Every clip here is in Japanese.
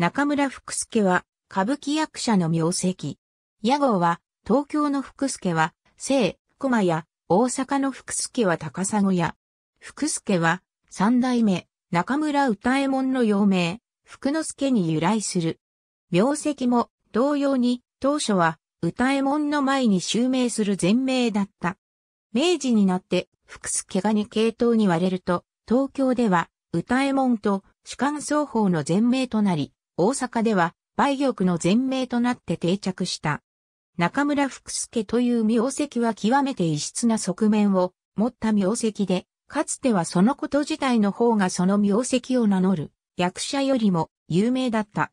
中村福助は、歌舞伎役者の名跡。屋号は、東京の福助は、聖、熊谷、大阪の福助は高砂屋。福助は、三代目、中村歌右衛門の幼名、福之助に由来する。名跡も、同様に、当初は、歌右衛門の前に襲名する全名だった。明治になって、福助が2系統に割れると、東京では、歌右衛門と主観双方の全名となり、大阪では梅玉の前名となって定着した。中村福助という名跡は極めて異質な側面を持った名跡で、かつてはそのこと自体の方がその名跡を名乗る役者よりも有名だった。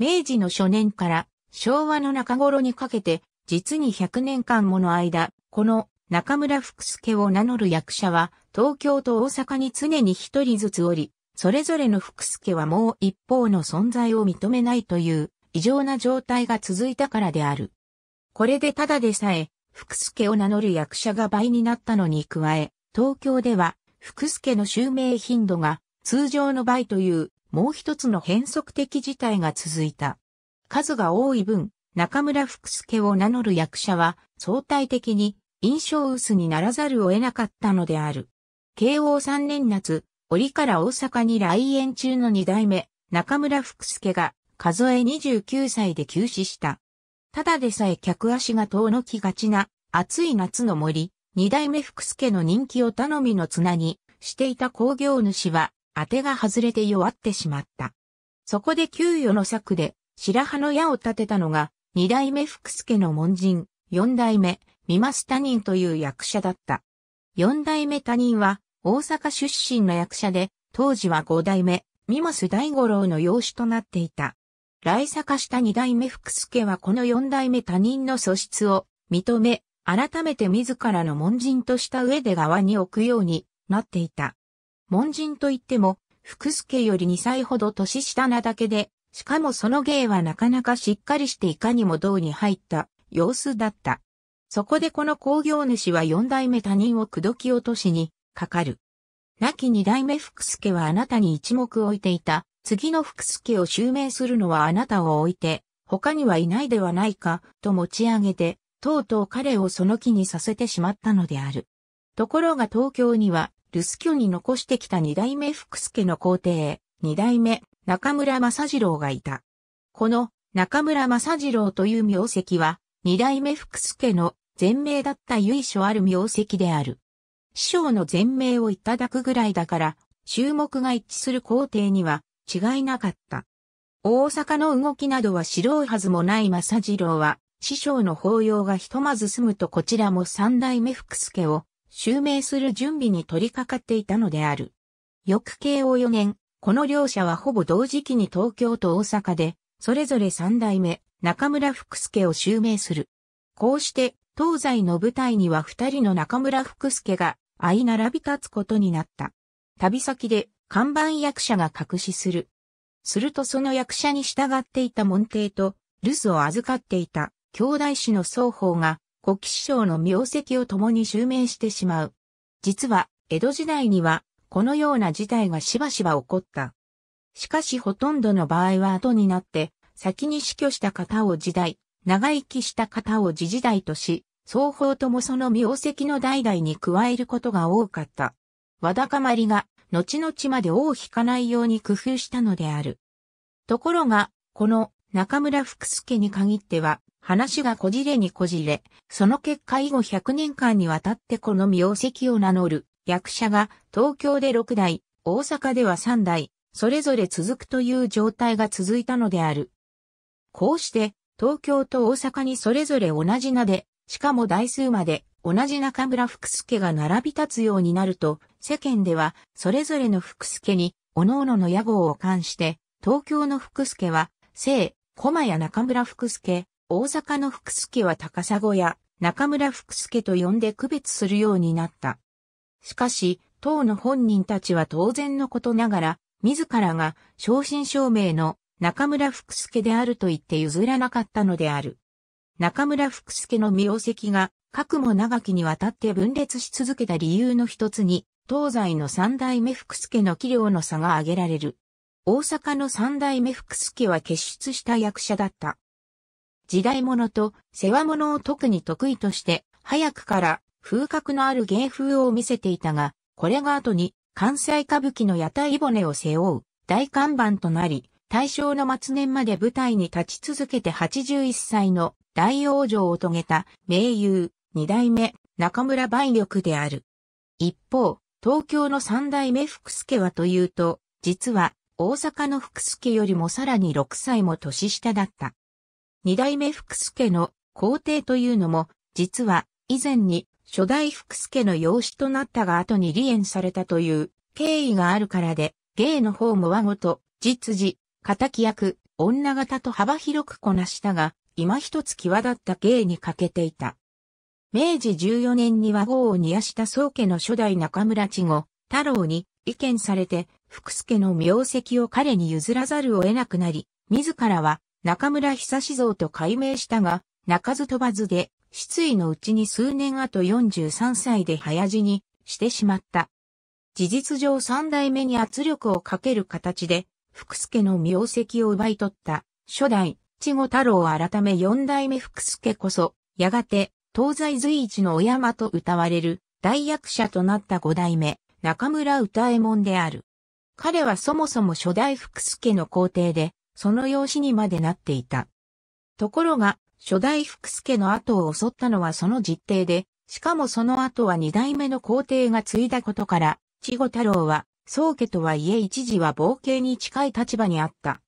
明治の初年から昭和の中頃にかけて実に100年間もの間、この中村福助を名乗る役者は東京と大阪に常に一人ずつおり、それぞれの福助はもう一方の存在を認めないという異常な状態が続いたからである。これでただでさえ、福助を名乗る役者が倍になったのに加え、東京では福助の襲名頻度が通常の倍というもう一つの変則的事態が続いた。数が多い分、中村福助を名乗る役者は相対的に印象薄にならざるを得なかったのである。慶応3年夏、折から大阪に来園中の二代目、中村福助が、数え29歳で急死した。ただでさえ客足が遠のきがちな、暑い夏の森、二代目福助の人気を頼みの綱に、していた工業主は、当てが外れて弱ってしまった。そこで給与の策で、白羽の矢を立てたのが、二代目福助の門人、四代目、三増他人という役者だった。四代目他人は、大阪出身の役者で、当時は五代目、モス大五郎の養子となっていた。来坂した二代目福助はこの四代目他人の素質を認め、改めて自らの門人とした上で側に置くようになっていた。門人といっても、福助より2歳ほど年下なだけで、しかもその芸はなかなかしっかりしていかにも道に入った様子だった。そこでこの工業主は四代目他人を口説き落としにかかる。亡き二代目福助はあなたに一目置いていた。次の福助を襲名するのはあなたを置いて、他にはいないではないか、と持ち上げて、とうとう彼をその気にさせてしまったのである。ところが東京には、留守居に残してきた二代目福助の皇帝、二代目中村正次郎がいた。この中村正次郎という名跡は、二代目福助の全名だった由緒ある名跡である。師匠の全名をいただくぐらいだから、注目が一致する工程には違いなかった。大阪の動きなどは知ろうはずもない正次郎は、師匠の法要がひとまず済むとこちらも三代目福助を襲名する準備に取り掛かっていたのである。翌慶応四年、この両者はほぼ同時期に東京と大阪で、それぞれ三代目中村福助を襲名する。こうして東西の舞台には二人の中村福助が相並び立つことになった。旅先で看板役者が隠しする。するとその役者に従っていた門弟と留守を預かっていた兄弟子の双方が国希師匠の名跡を共に襲名してしまう。実は江戸時代にはこのような事態がしばしば起こった。しかしほとんどの場合は後になって先に死去した方を時代、長生きした方を時時代とし、双方ともその名跡の代々に加えることが多かった。わだかまりが、後々まで尾を引かないように工夫したのである。ところが、この中村福助に限っては、話がこじれにこじれ、その結果以後100年間にわたってこの名跡を名乗る役者が東京で6代、大阪では3代、それぞれ続くという状態が続いたのである。こうして、東京と大阪にそれぞれ同じ名でしかも台数まで同じ中村福助が並び立つようになると、世間ではそれぞれの福助に各々の野号を冠して、東京の福助は、聖、駒や中村福助、大阪の福助は高砂や中村福助と呼んで区別するようになった。しかし、当の本人たちは当然のことながら、自らが正真正銘の中村福助であると言って譲らなかったのである。中村福助の名跡が、各も長きにわたって分裂し続けた理由の一つに、東西の三代目福助の器量の差が挙げられる。大阪の三代目福助は傑出した役者だった。時代物と世話物を特に得意として、早くから風格のある芸風を見せていたが、これが後に関西歌舞伎の屋台骨を背負う大看板となり、大正の末年まで舞台に立ち続けて81歳の大王女を遂げた名優、二代目、中村梅玉である。一方、東京の三代目福助はというと、実は大阪の福助よりもさらに6歳も年下だった。二代目福助の皇帝というのも、実は以前に初代福助の養子となったが後に離縁されたという経緯があるからで、芸の方も和ごと実事、敵役、女型と幅広くこなしたが、今一つ際立った芸に欠けていた。明治14年に和合を煮やした宗家の初代中村千吾、太郎に意見されて、福助の名跡を彼に譲らざるを得なくなり、自らは中村久志像と改名したが、泣かず飛ばずで、失意のうちに数年後43歳で早死にしてしまった。事実上三代目に圧力をかける形で、福助の名跡を奪い取った、初代、千児太郎改め四代目福助こそ、やがて、東西随一のお山と歌われる、大役者となった五代目、中村歌右衛門である。彼はそもそも初代福助の皇帝で、その養子にまでなっていた。ところが、初代福助の後を襲ったのはその実弟で、しかもその後は二代目の皇帝が継いだことから、千児太郎は宗家とはいえ一時は冒険に近い立場にあった。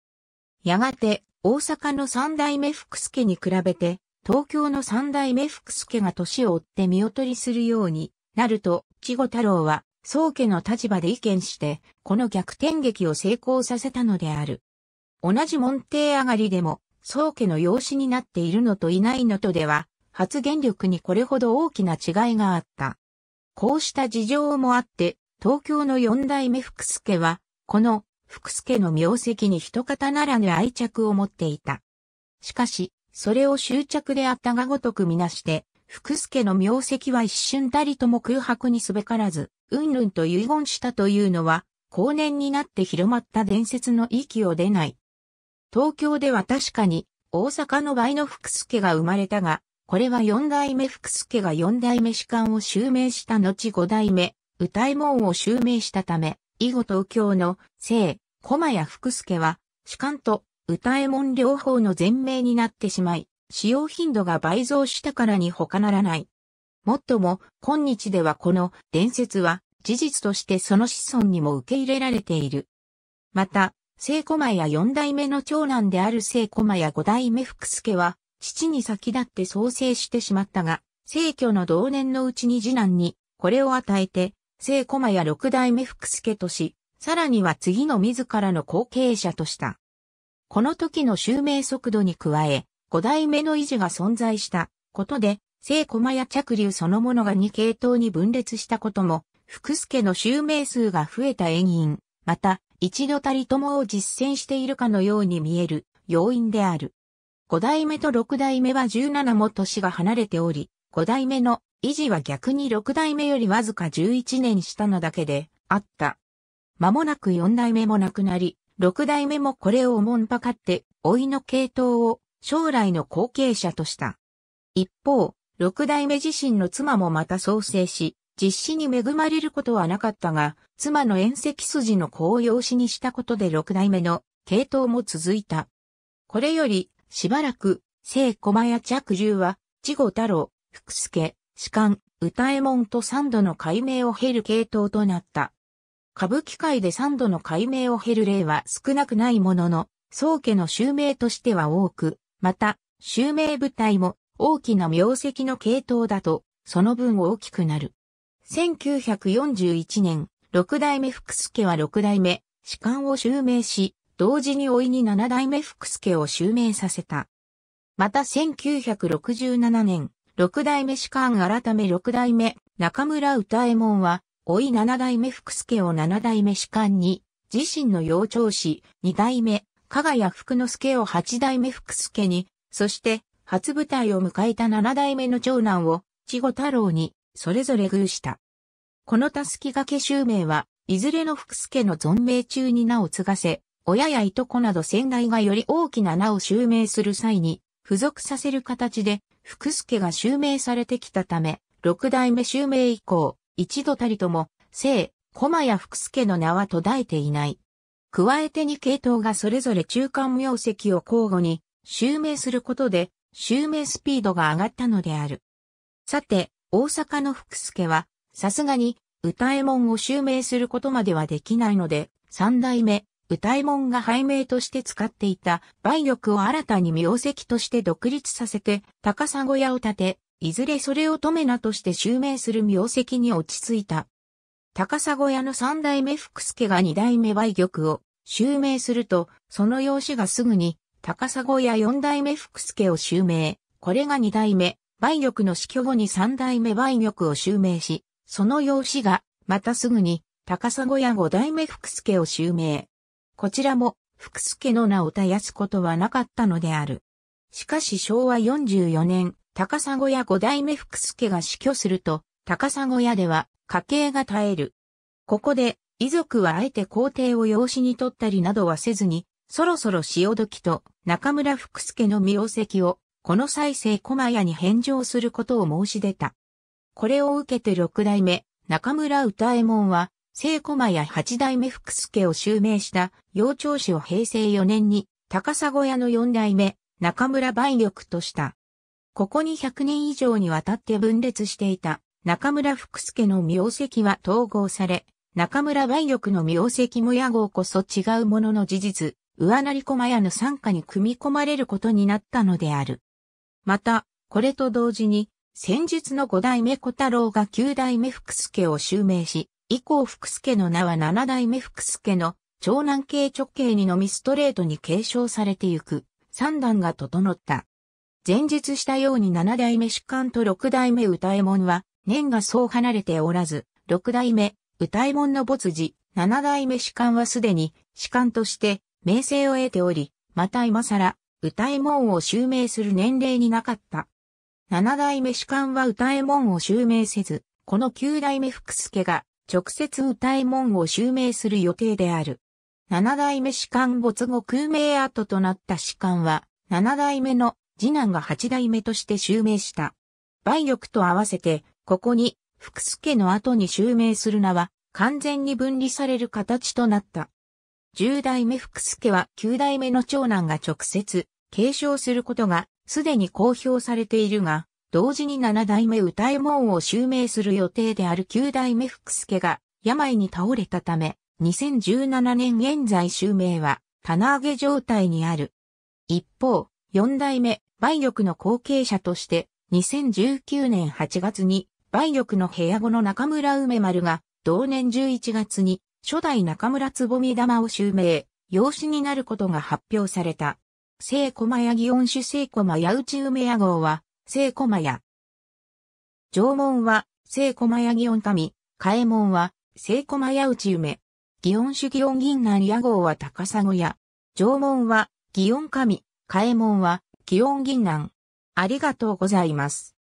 やがて、大阪の三代目福助に比べて、東京の三代目福助が年を追って見劣りするようになると、千語太郎は、宗家の立場で意見して、この逆転劇を成功させたのである。同じ門弟上がりでも、宗家の養子になっているのといないのとでは、発言力にこれほど大きな違いがあった。こうした事情もあって、東京の四代目福助は、この福助の名跡に人方ならぬ愛着を持っていた。しかし、それを執着であったがごとくみなして、福助の名跡は一瞬たりとも空白にすべからず、うんぬんと遺言したというのは、後年になって広まった伝説の息を出ない。東京では確かに、大阪の倍の福助が生まれたが、これは四代目福助が四代目士官を襲名した後五代目歌い門を襲名したため、囲碁東京の聖、駒谷福助は、主観と歌い門両方の前名になってしまい、使用頻度が倍増したからに他ならない。もっとも、今日ではこの伝説は、事実としてその子孫にも受け入れられている。また、聖駒谷四代目の長男である聖駒谷五代目福助は、父に先立って創生してしまったが、聖居の同年のうちに次男に、これを与えて、聖駒や六代目福助とし、さらには次の自らの後継者とした。この時の襲名速度に加え、五代目の維持が存在したことで、聖駒や着流そのものが二系統に分裂したことも、福助の襲名数が増えた縁因、また、一度たりともを実践しているかのように見える要因である。五代目と六代目は17も年が離れており、五代目の維持は逆に六代目よりわずか11年下のだけであった。間もなく四代目も亡くなり、六代目もこれをおもんぱかって、老いの系統を将来の後継者とした。一方、六代目自身の妻もまた創生し、実施に恵まれることはなかったが、妻の縁石筋の子を養子にしたことで六代目の系統も続いた。これより、しばらく、聖駒や着獣は、地後太郎、福助、士官、歌右衛門と三度の改名を経る系統となった。歌舞伎界で三度の改名を経る例は少なくないものの、宗家の襲名としては多く、また、襲名部隊も大きな名跡の系統だと、その分大きくなる。1941年、六代目福助は六代目、士官を襲名し、同時に老いに七代目福助を襲名させた。また1967年、六代目士官改め六代目中村歌右衛門は、老い七代目福助を七代目士官に、自身の幼鳥師、二代目加賀谷福之助を八代目福助に、そして初舞台を迎えた七代目の長男を、千五太郎に、それぞれ偶した。このたすきがけ襲名は、いずれの福助の存命中に名を継がせ、親やいとこなど先代がより大きな名を襲名する際に、付属させる形で、福助が襲名されてきたため、六代目襲名以降、一度たりとも、姓、駒や福助の名は途絶えていない。加えて二系統がそれぞれ中間名跡を交互に襲名することで、襲名スピードが上がったのである。さて、大阪の福助は、さすがに、歌右衛門を襲名することまではできないので、三代目、歌右衛門が拝名として使っていた梅玉を新たに名跡として独立させて高砂屋を建て、いずれそれを止めなとして襲名する名跡に落ち着いた。高砂屋の三代目福助が二代目梅玉を襲名すると、その用紙がすぐに高砂屋四代目福助を襲名。これが二代目梅玉の死去後に三代目梅玉を襲名し、その用紙がまたすぐに高砂屋五代目福助を襲名。こちらも福助の名を絶やすことはなかったのである。しかし昭和44年、高砂屋五代目福助が死去すると、高砂屋では家計が絶える。ここで、遺族はあえて皇帝を養子に取ったりなどはせずに、そろそろ潮時と中村福助の名跡を、この再生駒屋に返上することを申し出た。これを受けて六代目、中村歌右衛門は、聖駒屋八代目福助を襲名した幼鳥氏を平成4年に高砂屋の四代目中村梅玉とした。ここに100年以上にわたって分裂していた中村福助の名跡は統合され、中村梅玉の名跡も屋号こそ違うものの事実、上成駒屋の参加に組み込まれることになったのである。また、これと同時に、先日の五代目小太郎が九代目福助を襲名し、以降福助の名は七代目福助の長男系直系にのみストレートに継承されてゆく三段が整った。前述したように七代目主観と六代目歌右衛門は年がそう離れておらず、六代目歌右衛門の没時、七代目主観はすでに主官として名声を得ており、また今更歌右衛門を襲名する年齢になかった。七代目主観は歌右衛門を襲名せず、この九代目福助が直接歌い衛門を襲名する予定である。七代目士官没後空名跡となった士官は、七代目の次男が八代目として襲名した。梅玉と合わせて、ここに、福助の後に襲名する名は、完全に分離される形となった。十代目福助は九代目の長男が直接継承することがすでに公表されているが、同時に七代目歌右門を襲名する予定である九代目福助が病に倒れたため、2017年現在襲名は棚上げ状態にある。一方、四代目梅玉の後継者として、2019年8月に梅玉の部屋後の中村梅丸が、同年11月に初代中村つぼみ玉を襲名、養子になることが発表された。聖駒谷祇園主聖駒谷内梅屋号は、聖駒屋。縄文は、聖駒屋祇園神、嘉右衛門は、聖駒屋内梅。祇園主祇園銀南屋号は高砂屋。縄文は、祇園神、嘉右衛門は、祇園銀南。ありがとうございます。